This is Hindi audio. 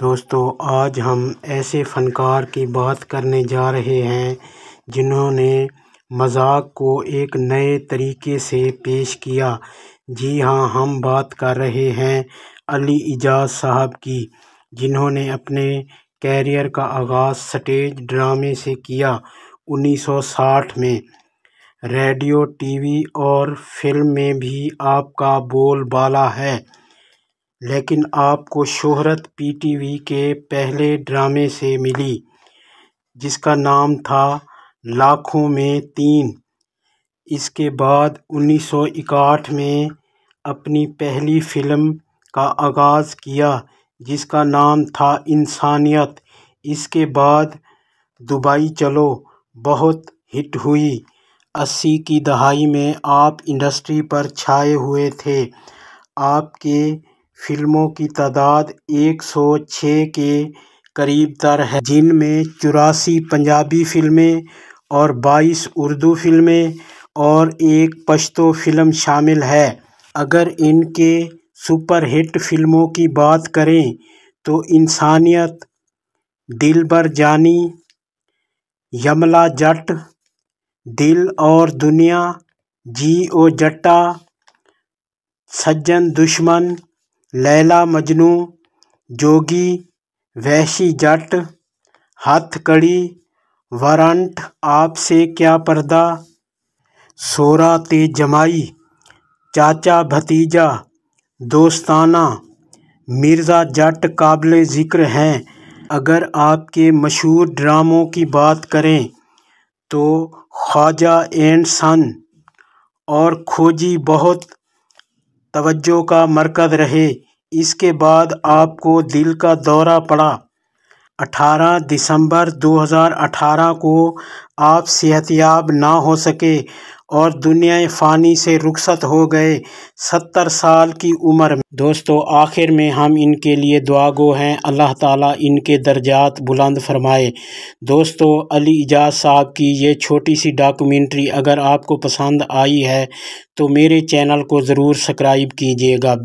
दोस्तों आज हम ऐसे फ़नकार की बात करने जा रहे हैं जिन्होंने मज़ाक को एक नए तरीके से पेश किया जी हाँ हम बात कर रहे हैं अली इजाज़ साहब की जिन्होंने अपने कैरियर का आगाज़ स्टेज ड्रामे से किया 1960 में रेडियो टीवी और फिल्म में भी आपका बोल है लेकिन आपको शोहरत पी टी वी के पहले ड्रामे से मिली जिसका नाम था लाखों में तीन इसके बाद उन्नीस सौ में अपनी पहली फ़िल्म का आगाज़ किया जिसका नाम था इंसानियत इसके बाद दुबई चलो बहुत हिट हुई अस्सी की दहाई में आप इंडस्ट्री पर छाए हुए थे आपके फिल्मों की तादाद एक सौ छः के करीब तर है जिनमें चौरासी पंजाबी फिल्में और बाईस उर्दू फिल्में और एक पश्तो फिल्म शामिल है अगर इनके सुपरहिट फिल्मों की बात करें तो इंसानियत दिल भर जानी यमला जट दिल और दुनिया जी ओ जट्टा सज्जन दुश्मन लैला मजनू जोगी वैशी जट हथ कड़ी वरंट आपसे क्या पर्दा सोरा ते जमाई चाचा भतीजा दोस्ताना मिर्ज़ा जट काबिल ज़िक्र हैं अगर आपके मशहूर ड्रामों की बात करें तो ख्वाजा एंड सन और खोजी बहुत तवज्जो का मरकज़ रहे इसके बाद आपको दिल का दौरा पड़ा 18 दिसंबर 2018 को आप सेहतियाब ना हो सके और दुनिया फ़ानी से रुखसत हो गए सत्तर साल की उम्र में दोस्तों आखिर में हम इनके लिए दुआगो हैं अल्लाह ताला इनके दर्जात बुलंद फरमाए दोस्तों अली इजाज़ साहब की ये छोटी सी डॉक्यूमेंट्री अगर आपको पसंद आई है तो मेरे चैनल को ज़रूर सब्सक्राइब कीजिएगा